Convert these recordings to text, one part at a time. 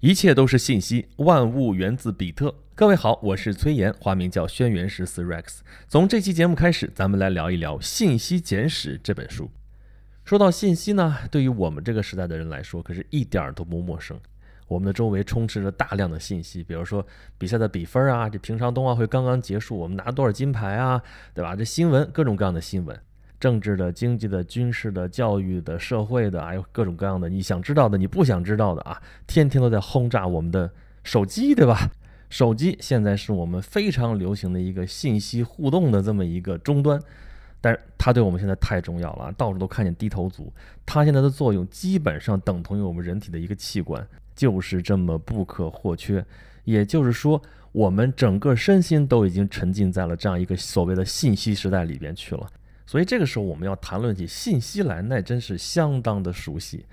一切都是信息，万物源自比特。各位好，我是崔岩，花名叫轩辕十四 Rex。从这期节目开始，咱们来聊一聊《信息简史》这本书。说到信息呢，对于我们这个时代的人来说，可是一点儿都不陌生。我们的周围充斥着大量的信息，比如说比赛的比分啊，这平常冬奥会刚刚结束，我们拿多少金牌啊，对吧？这新闻，各种各样的新闻。政治的、经济的、军事的、教育的、社会的，还有各种各样的，你想知道的，你不想知道的啊，天天都在轰炸我们的手机，对吧？手机现在是我们非常流行的一个信息互动的这么一个终端，但是它对我们现在太重要了啊，到处都看见低头族，它现在的作用基本上等同于我们人体的一个器官，就是这么不可或缺。也就是说，我们整个身心都已经沉浸在了这样一个所谓的信息时代里边去了。所以这个时候我们要谈论起信息来，那真是相当的熟悉。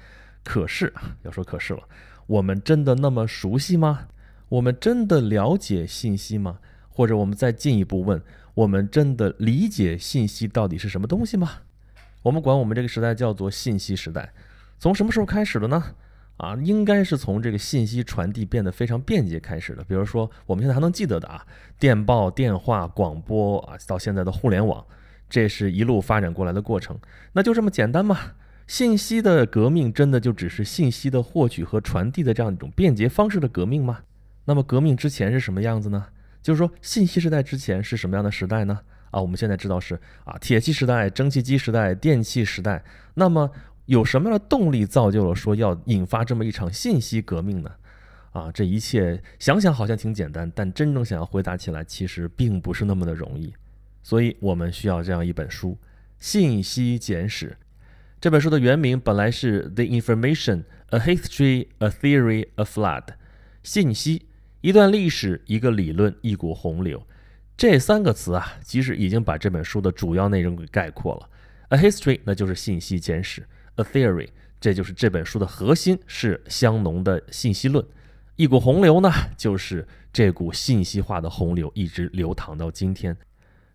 可是，啊，要说可是了，我们真的那么熟悉吗？我们真的了解信息吗？或者我们再进一步问，我们真的理解信息到底是什么东西吗？我们管我们这个时代叫做信息时代，从什么时候开始的呢？啊，应该是从这个信息传递变得非常便捷开始的。比如说，我们现在还能记得的啊，电报、电话、广播啊，到现在的互联网。这是一路发展过来的过程，那就这么简单吗？信息的革命真的就只是信息的获取和传递的这样一种便捷方式的革命吗？那么革命之前是什么样子呢？就是说信息时代之前是什么样的时代呢？啊，我们现在知道是啊，铁器时代、蒸汽机时代、电气时代。那么有什么样的动力造就了说要引发这么一场信息革命呢？啊，这一切想想好像挺简单，但真正想要回答起来，其实并不是那么的容易。所以，我们需要这样一本书，《信息简史》。这本书的原名本来是《The Information: A History, A Theory, A Flood》。信息、一段历史、一个理论、一股洪流，这三个词啊，其实已经把这本书的主要内容给概括了。A History，那就是《信息简史》；A Theory，这就是这本书的核心是香农的信息论；一股洪流呢，就是这股信息化的洪流一直流淌到今天。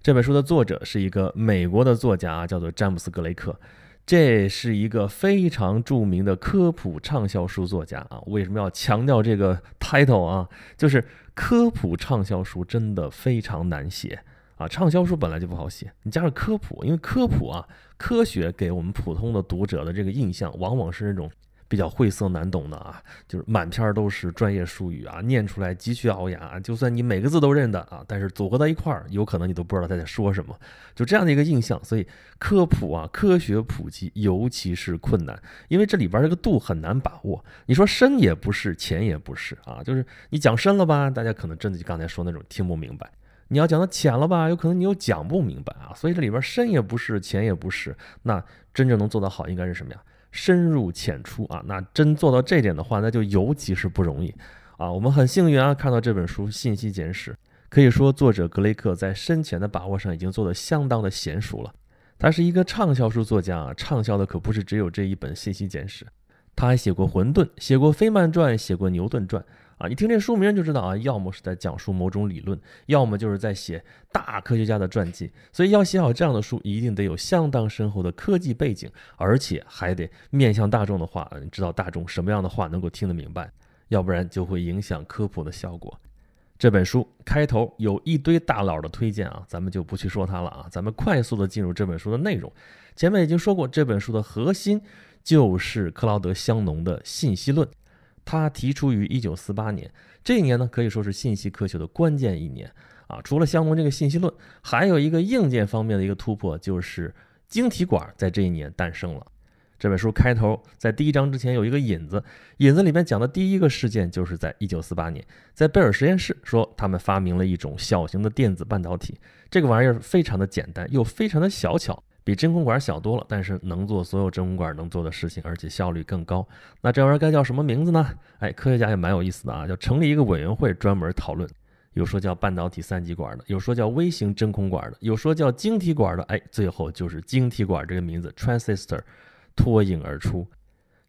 这本书的作者是一个美国的作家，叫做詹姆斯·格雷克，这是一个非常著名的科普畅销书作家啊。为什么要强调这个 title 啊？就是科普畅销书真的非常难写啊，畅销书本来就不好写，你加上科普，因为科普啊，科学给我们普通的读者的这个印象往往是那种。比较晦涩难懂的啊，就是满篇都是专业术语啊，念出来极其熬牙。就算你每个字都认得啊，但是组合到一块儿，有可能你都不知道他在说什么。就这样的一个印象，所以科普啊，科学普及尤其是困难，因为这里边这个度很难把握。你说深也不是，浅也不是啊，就是你讲深了吧，大家可能真的就刚才说那种听不明白；你要讲的浅了吧，有可能你又讲不明白啊。所以这里边深也不是，浅也不是，那真正能做到好应该是什么呀？深入浅出啊，那真做到这点的话，那就尤其是不容易啊。我们很幸运啊，看到这本书《信息简史》，可以说作者格雷克在深浅的把握上已经做得相当的娴熟了。他是一个畅销书作家啊，畅销的可不是只有这一本《信息简史》，他还写过《混沌》，写过《飞曼传》，写过《牛顿传》。啊，你听这书名就知道啊，要么是在讲述某种理论，要么就是在写大科学家的传记。所以要写好这样的书，一定得有相当深厚的科技背景，而且还得面向大众的话，你知道大众什么样的话能够听得明白，要不然就会影响科普的效果。这本书开头有一堆大佬的推荐啊，咱们就不去说它了啊，咱们快速的进入这本书的内容。前面已经说过，这本书的核心就是克劳德香农的信息论。他提出于一九四八年，这一年呢可以说是信息科学的关键一年啊。除了香农这个信息论，还有一个硬件方面的一个突破，就是晶体管在这一年诞生了。这本书开头在第一章之前有一个引子，引子里面讲的第一个事件就是在一九四八年，在贝尔实验室说他们发明了一种小型的电子半导体，这个玩意儿非常的简单，又非常的小巧。比真空管小多了，但是能做所有真空管能做的事情，而且效率更高。那这玩意儿该叫什么名字呢？哎，科学家也蛮有意思的啊，叫成立一个委员会专门讨论。有说叫半导体三极管的，有说叫微型真空管的，有说叫晶体管的。哎，最后就是晶体管这个名字 transistor 脱颖而出。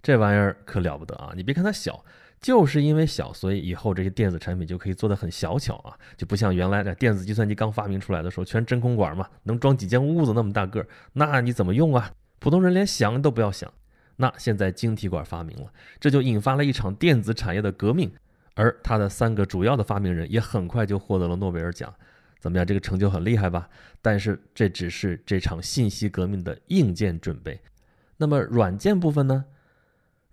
这玩意儿可了不得啊！你别看它小。就是因为小，所以以后这些电子产品就可以做的很小巧啊，就不像原来的电子计算机刚发明出来的时候，全真空管嘛，能装几间屋子那么大个儿，那你怎么用啊？普通人连想都不要想。那现在晶体管发明了，这就引发了一场电子产业的革命，而他的三个主要的发明人也很快就获得了诺贝尔奖。怎么样，这个成就很厉害吧？但是这只是这场信息革命的硬件准备，那么软件部分呢？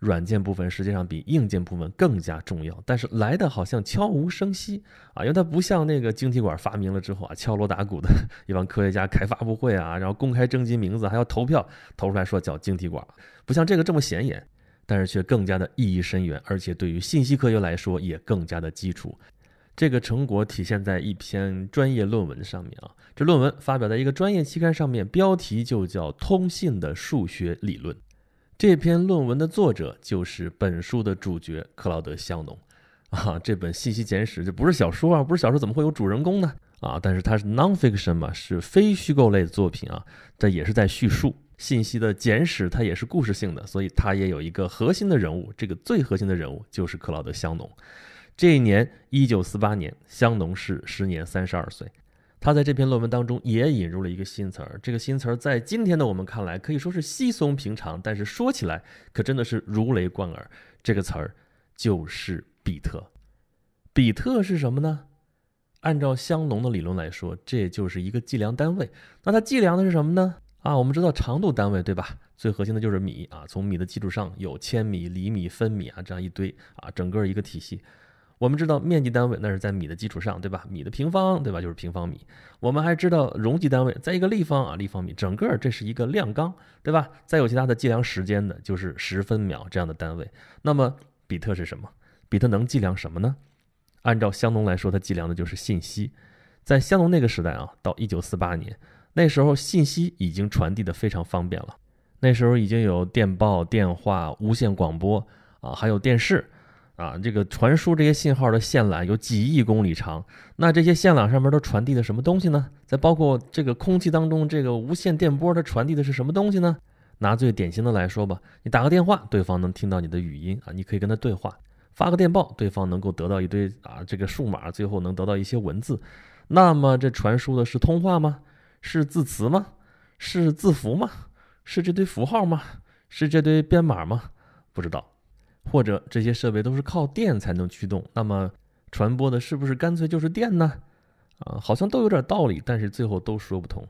软件部分实际上比硬件部分更加重要，但是来的好像悄无声息啊，因为它不像那个晶体管发明了之后啊，敲锣打鼓的 一帮科学家开发布会啊，然后公开征集名字，还要投票投出来说叫晶体管，不像这个这么显眼，但是却更加的意义深远，而且对于信息科学来说也更加的基础。这个成果体现在一篇专业论文上面啊，这论文发表在一个专业期刊上面，标题就叫《通信的数学理论》。这篇论文的作者就是本书的主角克劳德香农，啊，这本信息简史就不是小说啊，不是小说怎么会有主人公呢？啊，但是它是 nonfiction 嘛，是非虚构类的作品啊，它也是在叙述信息的简史，它也是故事性的，所以它也有一个核心的人物，这个最核心的人物就是克劳德香农。这一年，一九四八年，香农是时年三十二岁。他在这篇论文当中也引入了一个新词儿，这个新词儿在今天的我们看来可以说是稀松平常，但是说起来可真的是如雷贯耳。这个词儿就是比特。比特是什么呢？按照香农的理论来说，这就是一个计量单位。那它计量的是什么呢？啊，我们知道长度单位对吧？最核心的就是米啊，从米的基础上有千米、厘米、分米啊，这样一堆啊，整个一个体系。我们知道面积单位，那是在米的基础上，对吧？米的平方，对吧？就是平方米。我们还知道容积单位，在一个立方啊，立方米。整个这是一个量纲，对吧？再有其他的计量时间的，就是十分秒这样的单位。那么比特是什么？比特能计量什么呢？按照香农来说，它计量的就是信息。在香农那个时代啊，到一九四八年，那时候信息已经传递的非常方便了。那时候已经有电报、电话、无线广播啊，还有电视。啊，这个传输这些信号的线缆有几亿公里长，那这些线缆上面都传递的什么东西呢？再包括这个空气当中，这个无线电波它传递的是什么东西呢？拿最典型的来说吧，你打个电话，对方能听到你的语音啊，你可以跟他对话；发个电报，对方能够得到一堆啊，这个数码，最后能得到一些文字。那么这传输的是通话吗？是字词吗？是字符吗？是这堆符号吗？是这堆编码吗？不知道。或者这些设备都是靠电才能驱动，那么传播的是不是干脆就是电呢？啊，好像都有点道理，但是最后都说不通。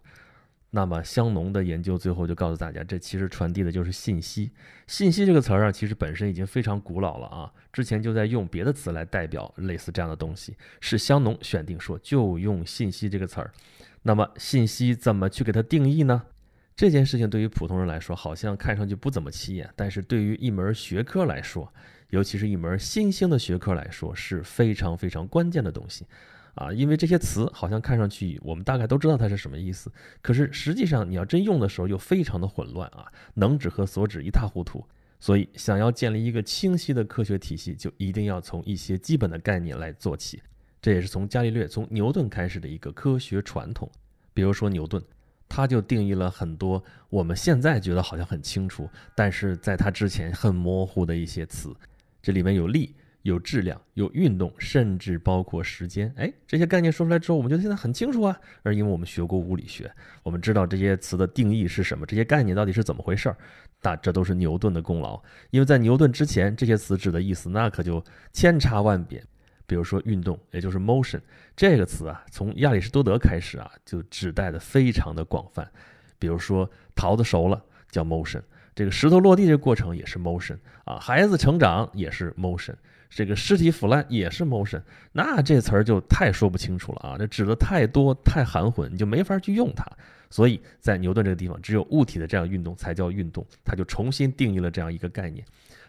那么香农的研究最后就告诉大家，这其实传递的就是信息。信息这个词儿啊，其实本身已经非常古老了啊，之前就在用别的词来代表类似这样的东西。是香农选定说就用信息这个词儿。那么信息怎么去给它定义呢？这件事情对于普通人来说，好像看上去不怎么起眼，但是对于一门学科来说，尤其是一门新兴的学科来说，是非常非常关键的东西，啊，因为这些词好像看上去我们大概都知道它是什么意思，可是实际上你要真用的时候又非常的混乱啊，能指和所指一塌糊涂，所以想要建立一个清晰的科学体系，就一定要从一些基本的概念来做起，这也是从伽利略、从牛顿开始的一个科学传统，比如说牛顿。他就定义了很多我们现在觉得好像很清楚，但是在他之前很模糊的一些词，这里面有力、有质量、有运动，甚至包括时间。哎，这些概念说出来之后，我们觉得现在很清楚啊，而因为我们学过物理学，我们知道这些词的定义是什么，这些概念到底是怎么回事儿。那这都是牛顿的功劳，因为在牛顿之前，这些词指的意思那可就千差万别。比如说运动，也就是 motion 这个词啊，从亚里士多德开始啊，就指代的非常的广泛。比如说桃子熟了叫 motion，这个石头落地这过程也是 motion 啊，孩子成长也是 motion，这个尸体腐烂也是 motion，那这词儿就太说不清楚了啊，这指的太多太含混，你就没法去用它。所以在牛顿这个地方，只有物体的这样运动才叫运动，他就重新定义了这样一个概念。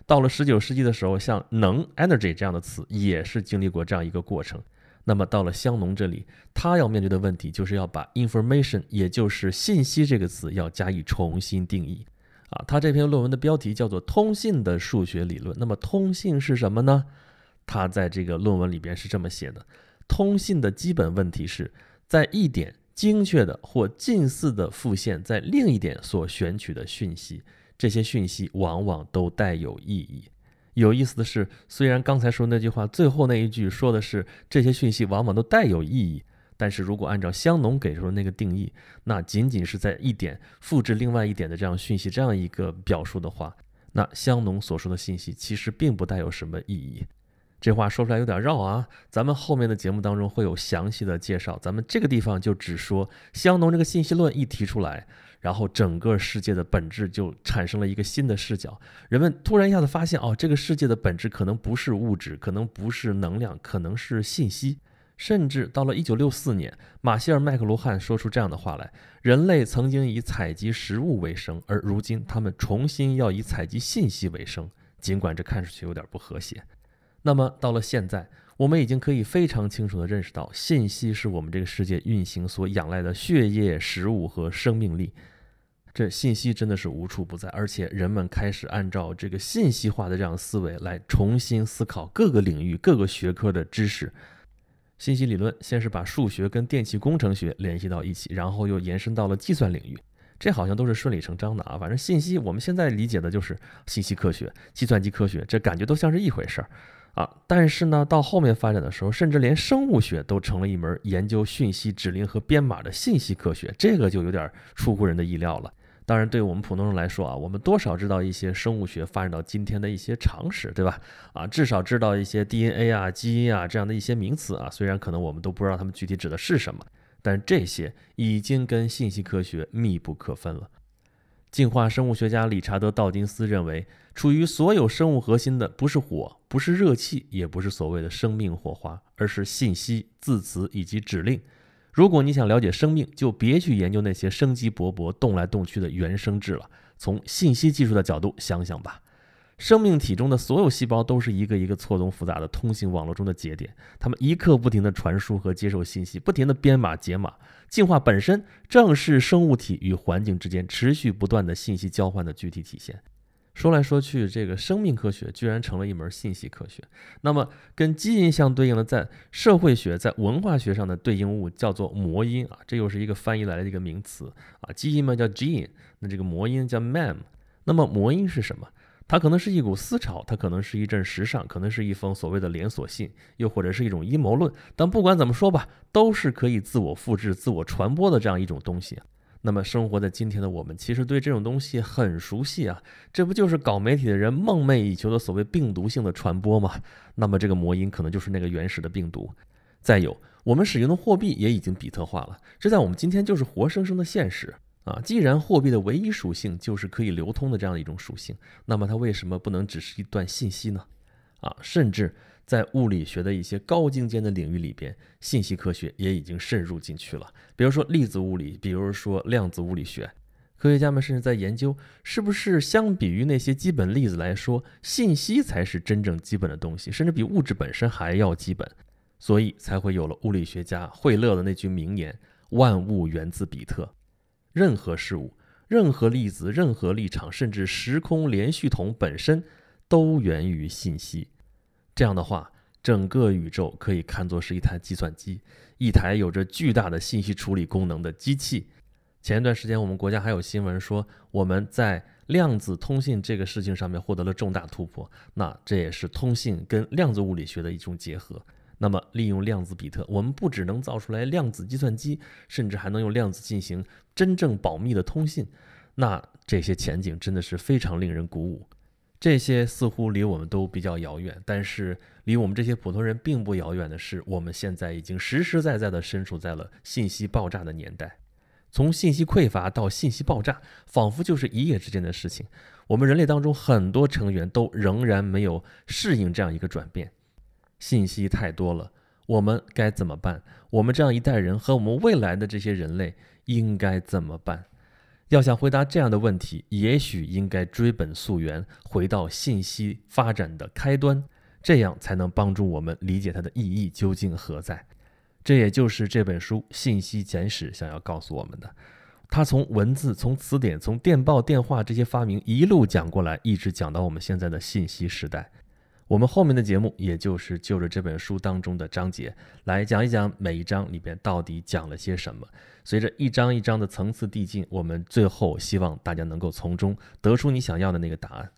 到了十九世纪的时候，像能 energy 这样的词也是经历过这样一个过程。那么到了香农这里，他要面对的问题就是要把 information，也就是信息这个词要加以重新定义。啊，他这篇论文的标题叫做《通信的数学理论》。那么通信是什么呢？他在这个论文里边是这么写的：通信的基本问题是，在一点精确的或近似的复现，在另一点所选取的讯息。这些讯息往往都带有意义。有意思的是，虽然刚才说那句话，最后那一句说的是这些讯息往往都带有意义，但是如果按照香农给出的那个定义，那仅仅是在一点复制另外一点的这样讯息这样一个表述的话，那香农所说的信息其实并不带有什么意义。这话说出来有点绕啊，咱们后面的节目当中会有详细的介绍，咱们这个地方就只说香农这个信息论一提出来，然后整个世界的本质就产生了一个新的视角，人们突然一下子发现哦，这个世界的本质可能不是物质，可能不是能量，可能是信息，甚至到了一九六四年，马歇尔麦克罗汉说出这样的话来：人类曾经以采集食物为生，而如今他们重新要以采集信息为生，尽管这看上去有点不和谐。那么到了现在，我们已经可以非常清楚地认识到，信息是我们这个世界运行所仰赖的血液、食物和生命力。这信息真的是无处不在，而且人们开始按照这个信息化的这样思维来重新思考各个领域、各个学科的知识。信息理论先是把数学跟电气工程学联系到一起，然后又延伸到了计算领域。这好像都是顺理成章的啊！反正信息我们现在理解的就是信息科学、计算机科学，这感觉都像是一回事儿。啊，但是呢，到后面发展的时候，甚至连生物学都成了一门研究讯息指令和编码的信息科学，这个就有点出乎人的意料了。当然，对我们普通人来说啊，我们多少知道一些生物学发展到今天的一些常识，对吧？啊，至少知道一些 DNA 啊、基因啊这样的一些名词啊。虽然可能我们都不知道它们具体指的是什么，但这些已经跟信息科学密不可分了。进化生物学家理查德·道金斯认为，处于所有生物核心的不是火。不是热气，也不是所谓的生命火花，而是信息、字词以及指令。如果你想了解生命，就别去研究那些生机勃勃、动来动去的原生质了。从信息技术的角度想想吧，生命体中的所有细胞都是一个一个错综复杂的通信网络中的节点，它们一刻不停地传输和接受信息，不停地编码解码。进化本身正是生物体与环境之间持续不断的信息交换的具体体现。说来说去，这个生命科学居然成了一门信息科学。那么，跟基因相对应的，在社会学、在文化学上的对应物叫做魔音啊。这又是一个翻译来的一个名词啊。基因嘛叫 gene，那这个魔音叫 mem。那么魔音是什么？它可能是一股思潮，它可能是一阵时尚，可能是一封所谓的连锁信，又或者是一种阴谋论。但不管怎么说吧，都是可以自我复制、自我传播的这样一种东西。那么生活在今天的我们，其实对这种东西很熟悉啊，这不就是搞媒体的人梦寐以求的所谓病毒性的传播吗？那么这个魔音可能就是那个原始的病毒。再有，我们使用的货币也已经比特化了，这在我们今天就是活生生的现实啊。既然货币的唯一属性就是可以流通的这样的一种属性，那么它为什么不能只是一段信息呢？啊，甚至。在物理学的一些高精尖的领域里边，信息科学也已经渗入进去了。比如说粒子物理，比如说量子物理学，科学家们甚至在研究，是不是相比于那些基本粒子来说，信息才是真正基本的东西，甚至比物质本身还要基本。所以才会有了物理学家惠勒的那句名言：“万物源自比特，任何事物、任何粒子、任何立场，甚至时空连续统本身，都源于信息。”这样的话，整个宇宙可以看作是一台计算机，一台有着巨大的信息处理功能的机器。前一段时间，我们国家还有新闻说，我们在量子通信这个事情上面获得了重大突破。那这也是通信跟量子物理学的一种结合。那么，利用量子比特，我们不只能造出来量子计算机，甚至还能用量子进行真正保密的通信。那这些前景真的是非常令人鼓舞。这些似乎离我们都比较遥远，但是离我们这些普通人并不遥远的是，我们现在已经实实在在地身处在了信息爆炸的年代。从信息匮乏到信息爆炸，仿佛就是一夜之间的事情。我们人类当中很多成员都仍然没有适应这样一个转变。信息太多了，我们该怎么办？我们这样一代人和我们未来的这些人类应该怎么办？要想回答这样的问题，也许应该追本溯源，回到信息发展的开端，这样才能帮助我们理解它的意义究竟何在。这也就是这本书《信息简史》想要告诉我们的。它从文字、从词典、从电报、电话这些发明一路讲过来，一直讲到我们现在的信息时代。我们后面的节目，也就是就着这本书当中的章节来讲一讲每一章里边到底讲了些什么。随着一章一章的层次递进，我们最后希望大家能够从中得出你想要的那个答案。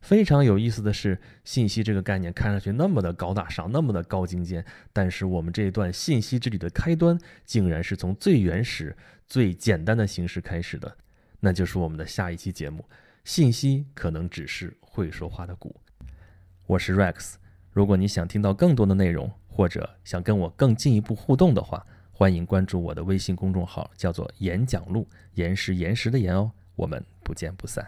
非常有意思的是，信息这个概念看上去那么的高大上，那么的高精尖，但是我们这一段信息之旅的开端，竟然是从最原始、最简单的形式开始的，那就是我们的下一期节目：信息可能只是会说话的鼓。我是 Rex。如果你想听到更多的内容，或者想跟我更进一步互动的话，欢迎关注我的微信公众号，叫做“演讲录”，岩石岩石的岩哦，我们不见不散。